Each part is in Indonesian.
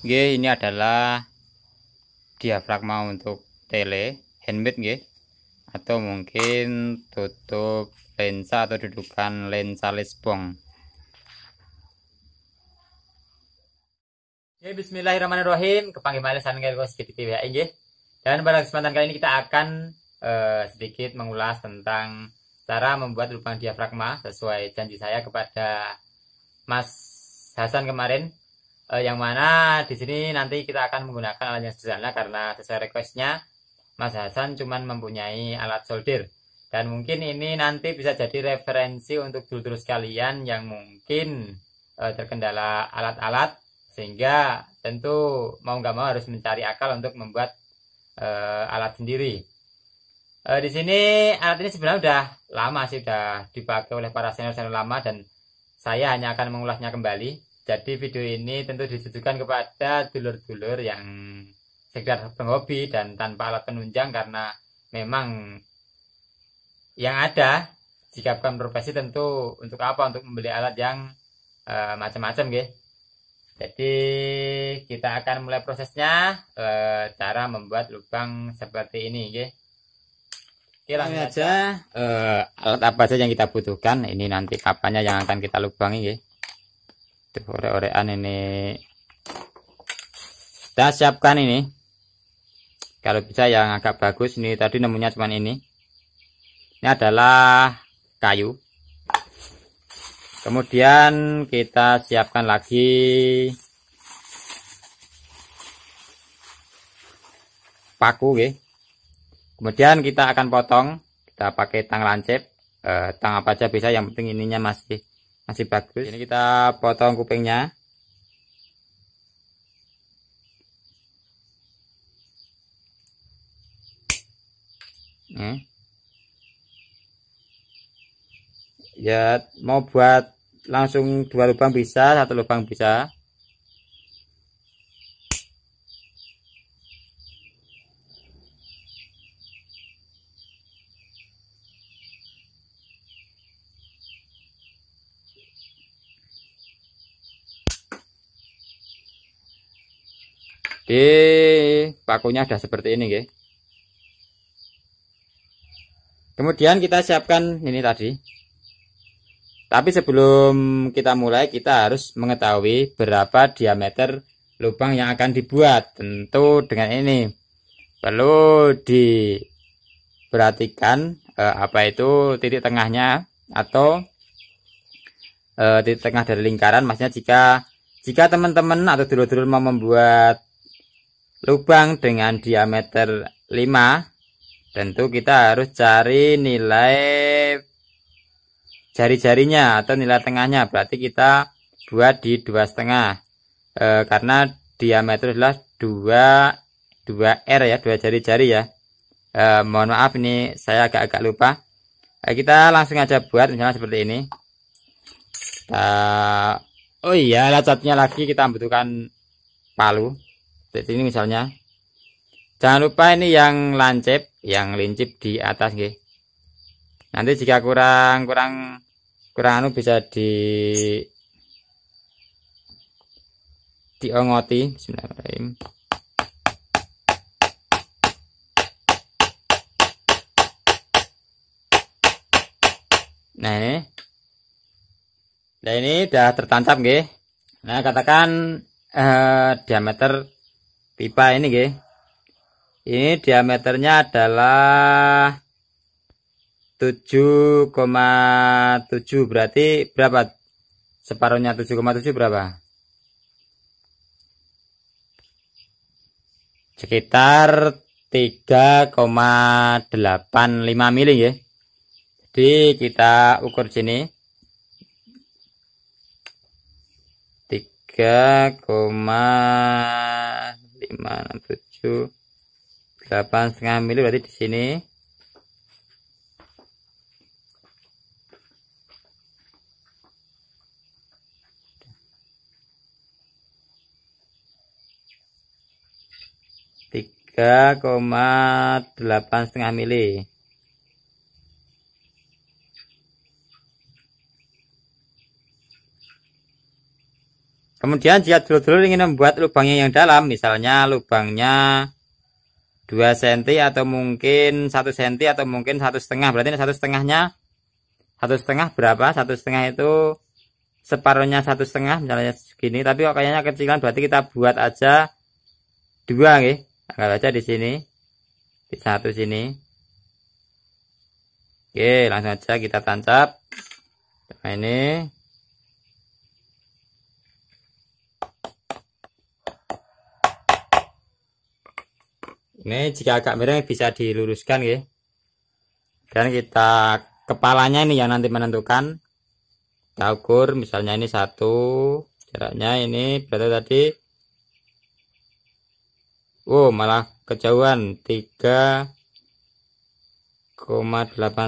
G, ini adalah diafragma untuk tele handmade G. atau mungkin tutup lensa atau dudukan lensa lesbong Oke, bismillahirrahmanirrahim. Kepanggil saya kali sedikit ya, g, Dan pada kesempatan kali ini kita akan uh, sedikit mengulas tentang cara membuat lubang diafragma sesuai janji saya kepada Mas Hasan kemarin eh, yang mana di sini nanti kita akan menggunakan alat yang sederhana karena sesuai requestnya Mas Hasan cuman mempunyai alat solder dan mungkin ini nanti bisa jadi referensi untuk dulur sekalian yang mungkin eh, terkendala alat-alat sehingga tentu mau nggak mau harus mencari akal untuk membuat eh, alat sendiri. E, di sini alat ini sebenarnya sudah lama sih, udah dipakai oleh para senior-senior lama dan saya hanya akan mengulasnya kembali jadi video ini tentu ditujukan kepada dulur-dulur yang hmm. sekedar penghobi dan tanpa alat penunjang karena memang yang ada jika bukan profesi tentu untuk apa untuk membeli alat yang uh, macam-macam gitu. Jadi kita akan mulai prosesnya uh, cara membuat lubang seperti ini gitu. Oke, langsung aja uh, alat apa saja yang kita butuhkan. Ini nanti kapannya yang akan kita lubangi gitu. Tuh, ore-orean ini. Kita siapkan ini. Kalau bisa yang agak bagus. Ini tadi nemunya cuma ini. Ini adalah kayu. Kemudian kita siapkan lagi paku, ya. Kemudian kita akan potong. Kita pakai tang lancip. Eh, tang apa aja bisa. Yang penting ininya masih masih bagus ini kita potong kupingnya ya mau buat langsung dua lubang bisa satu lubang bisa Di pakunya ada seperti ini, guys. Kemudian kita siapkan ini tadi. Tapi sebelum kita mulai, kita harus mengetahui berapa diameter lubang yang akan dibuat. Tentu dengan ini perlu diperhatikan eh, apa itu titik tengahnya atau eh, titik tengah dari lingkaran. Maksudnya jika jika teman-teman atau dulu-dulu mau membuat lubang dengan diameter 5 tentu kita harus cari nilai jari-jarinya atau nilai tengahnya berarti kita buat di dua setengah e, karena diameter adalah 2 2 r ya dua jari-jari ya e, mohon maaf ini saya agak-agak lupa e, kita langsung aja buat misalnya seperti ini kita, oh iya catnya lagi kita membutuhkan palu jadi ini misalnya jangan lupa ini yang lancip yang lincip di atas nggih nanti jika kurang kurang kurang anu bisa di diongoti bismillahirrahmanirrahim nah ini nah ini udah tertancap nggih nah katakan eh, diameter pipa ini ge. Ini diameternya adalah 7,7 berarti berapa? Separuhnya 7,7 berapa? Sekitar 3,85 mili ya. Jadi kita ukur sini. 3, 6, tujuh delapan setengah mili berarti di sini tiga koma delapan setengah mili Kemudian jika dulur-dulur ingin membuat lubangnya yang dalam, misalnya lubangnya 2 cm atau mungkin 1 cm atau mungkin satu setengah, berarti satu setengahnya satu setengah berapa? Satu setengah itu separuhnya satu setengah misalnya segini, tapi kok kayaknya kecilan berarti kita buat aja dua, nih. Anggap aja di sini di satu sini. Oke, langsung aja kita tancap. Nah, ini Ini jika agak miring bisa diluruskan ya. Dan kita kepalanya ini yang nanti menentukan. Kita ukur misalnya ini satu. Jaraknya ini berarti tadi. Oh malah kejauhan 3,8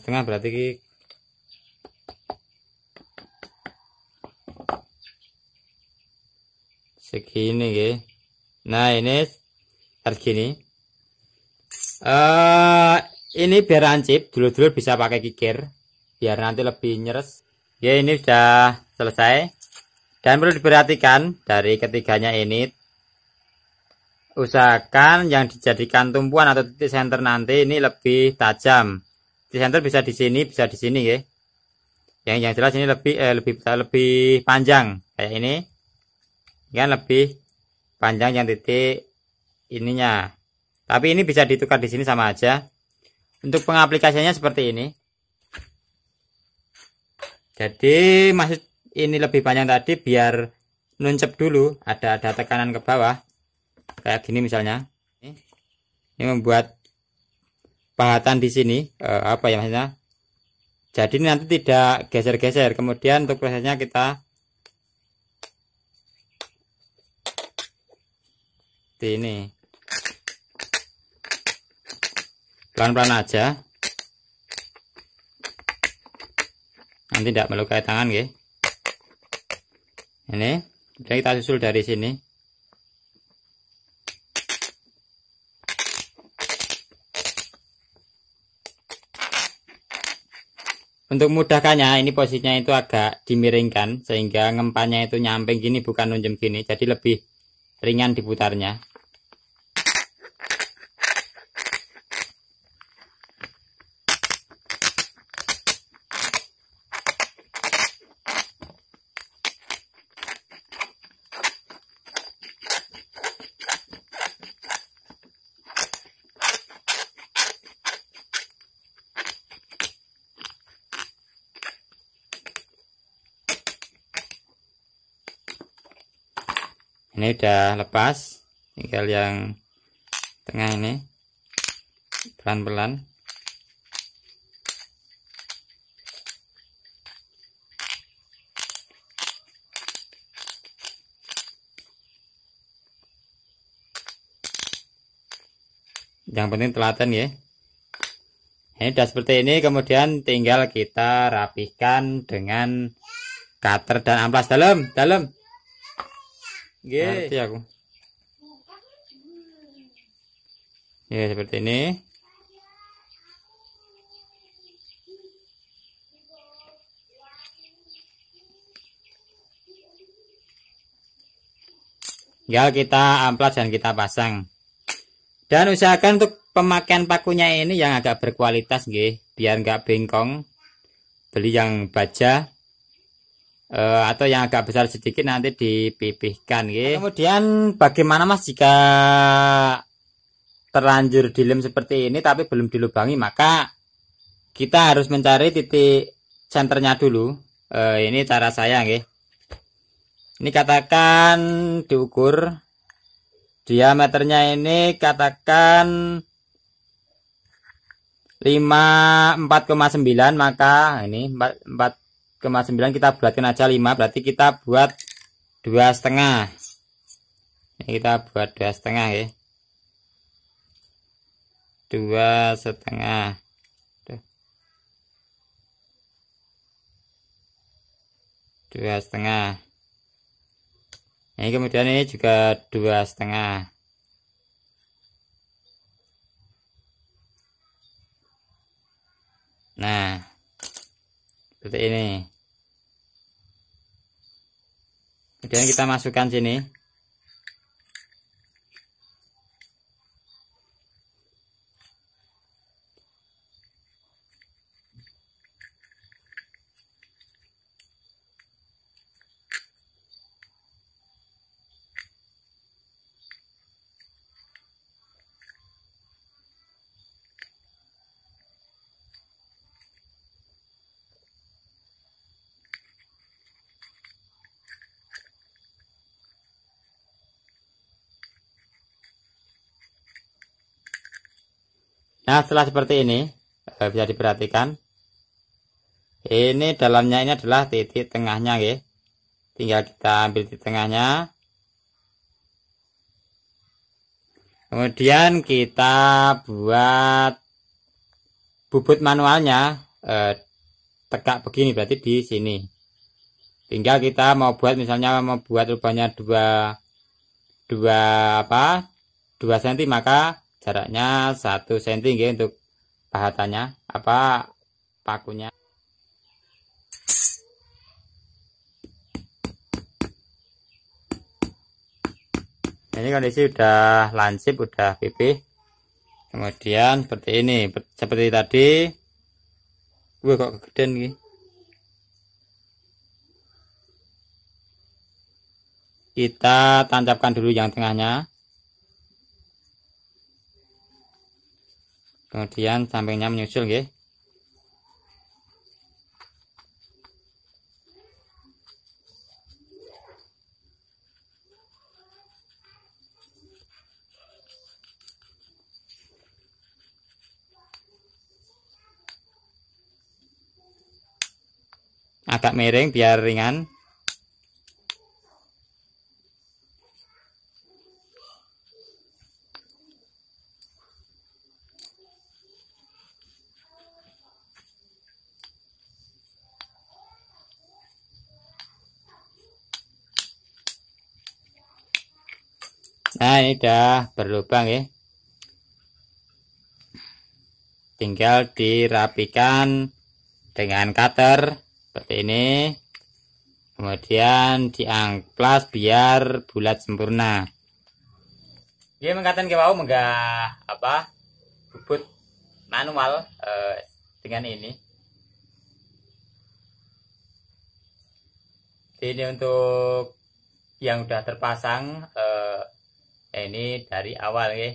setengah berarti segini ya. Nah ini harus gini uh, ini biar lancip dulu-dulu bisa pakai kikir biar nanti lebih nyeres ya ini sudah selesai dan perlu diperhatikan dari ketiganya ini usahakan yang dijadikan tumpuan atau titik center nanti ini lebih tajam titik center bisa di sini bisa di sini ya yang yang jelas ini lebih eh, lebih lebih panjang kayak ini kan lebih panjang yang titik ininya tapi ini bisa ditukar di sini sama aja. Untuk pengaplikasiannya seperti ini. Jadi maksud ini lebih panjang tadi biar nuncep dulu ada ada tekanan ke bawah kayak gini misalnya ini membuat pahatan di sini eh, apa ya maksudnya jadi nanti tidak geser-geser kemudian untuk prosesnya kita di ini pelan-pelan aja nanti tidak melukai tangan ya ini kemudian kita susul dari sini untuk mudahkannya ini posisinya itu agak dimiringkan sehingga ngempanya itu nyamping gini bukan nunjem gini jadi lebih ringan diputarnya ini udah lepas tinggal yang tengah ini pelan-pelan yang penting telaten ya ini udah seperti ini kemudian tinggal kita rapihkan dengan cutter dan amplas dalam dalam Ngerti aku. Ya, seperti ini. Ya, kita amplas dan kita pasang. Dan usahakan untuk pemakaian pakunya ini yang agak berkualitas nggih, biar nggak bengkong. Beli yang baja uh, atau yang agak besar sedikit nanti dipipihkan gitu. Kemudian bagaimana Mas jika terlanjur dilem seperti ini tapi belum dilubangi maka kita harus mencari titik centernya dulu. Uh, ini cara saya nggih. Ini katakan diukur diameternya ini katakan 54,9 maka ini 4, 4 koma 9 kita bulatkan aja 5 berarti kita buat dua setengah ini kita buat dua setengah ya dua setengah dua setengah ini kemudian ini juga dua setengah nah seperti ini Oke, kita masukkan sini. Nah, setelah seperti ini, eh, bisa diperhatikan. Ini dalamnya ini adalah titik tengahnya, ya. Tinggal kita ambil titik tengahnya. Kemudian kita buat bubut manualnya eh, tegak begini, berarti di sini. Tinggal kita mau buat misalnya mau buat lubangnya dua dua apa dua senti maka jaraknya 1 cm ya untuk pahatannya apa pakunya ini kondisi udah lancip udah pipih kemudian seperti ini seperti tadi gue kok kegedean nih kita tancapkan dulu yang tengahnya kemudian sampingnya menyusul ya agak miring biar ringan ini dah berlubang ya tinggal dirapikan dengan cutter seperti ini kemudian diangklas biar bulat sempurna dia mengatakan ke mau menggah apa bubut manual eh, dengan ini ini untuk yang sudah terpasang eh, Eh, ini dari awal ya.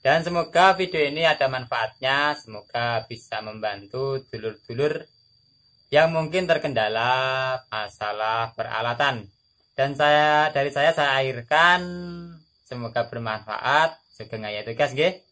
Dan semoga video ini ada manfaatnya, semoga bisa membantu dulur-dulur yang mungkin terkendala masalah peralatan. Dan saya dari saya saya akhirkan semoga bermanfaat. Sugeng ayat tugas nggih.